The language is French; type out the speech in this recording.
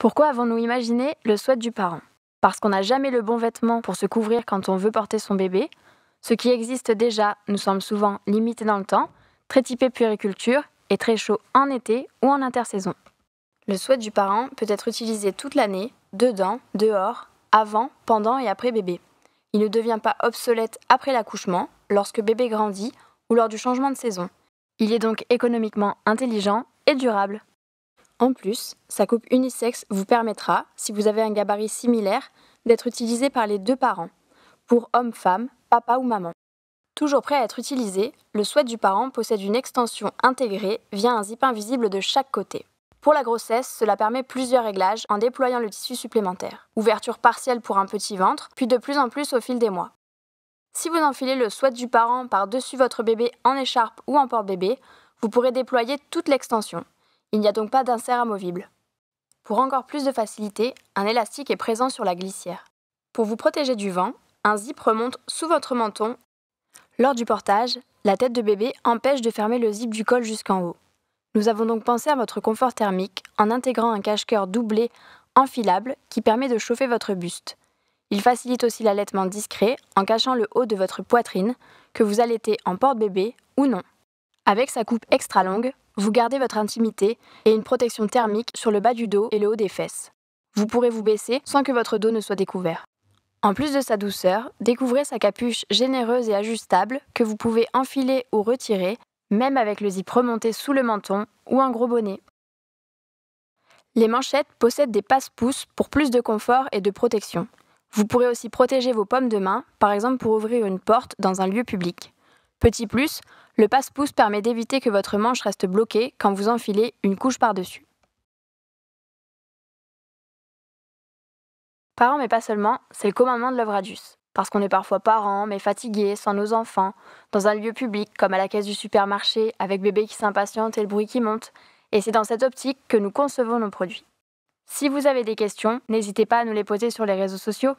Pourquoi avons-nous imaginé le souhait du parent Parce qu'on n'a jamais le bon vêtement pour se couvrir quand on veut porter son bébé. Ce qui existe déjà nous semble souvent limité dans le temps, très typé puériculture et très chaud en été ou en intersaison. Le souhait du parent peut être utilisé toute l'année, dedans, dehors, avant, pendant et après bébé. Il ne devient pas obsolète après l'accouchement, lorsque bébé grandit ou lors du changement de saison. Il est donc économiquement intelligent et durable. En plus, sa coupe unisexe vous permettra, si vous avez un gabarit similaire, d'être utilisé par les deux parents, pour homme-femme, papa ou maman. Toujours prêt à être utilisé, le souhait du parent possède une extension intégrée via un zip invisible de chaque côté. Pour la grossesse, cela permet plusieurs réglages en déployant le tissu supplémentaire. Ouverture partielle pour un petit ventre, puis de plus en plus au fil des mois. Si vous enfilez le souhait du parent par-dessus votre bébé en écharpe ou en porte-bébé, vous pourrez déployer toute l'extension, il n'y a donc pas d'insert amovible. Pour encore plus de facilité, un élastique est présent sur la glissière. Pour vous protéger du vent, un zip remonte sous votre menton. Lors du portage, la tête de bébé empêche de fermer le zip du col jusqu'en haut. Nous avons donc pensé à votre confort thermique en intégrant un cache-cœur doublé enfilable qui permet de chauffer votre buste. Il facilite aussi l'allaitement discret en cachant le haut de votre poitrine, que vous allaitez en porte-bébé ou non. Avec sa coupe extra longue, vous gardez votre intimité et une protection thermique sur le bas du dos et le haut des fesses. Vous pourrez vous baisser sans que votre dos ne soit découvert. En plus de sa douceur, découvrez sa capuche généreuse et ajustable que vous pouvez enfiler ou retirer, même avec le zip remonté sous le menton ou un gros bonnet. Les manchettes possèdent des passe-pouces pour plus de confort et de protection. Vous pourrez aussi protéger vos pommes de main, par exemple pour ouvrir une porte dans un lieu public. Petit plus, le passe-pouce permet d'éviter que votre manche reste bloquée quand vous enfilez une couche par-dessus. Parents mais pas seulement, c'est le commandement de l'œuvre Parce qu'on est parfois parents, mais fatigués, sans nos enfants, dans un lieu public comme à la caisse du supermarché, avec bébé qui s'impatiente et le bruit qui monte. Et c'est dans cette optique que nous concevons nos produits. Si vous avez des questions, n'hésitez pas à nous les poser sur les réseaux sociaux.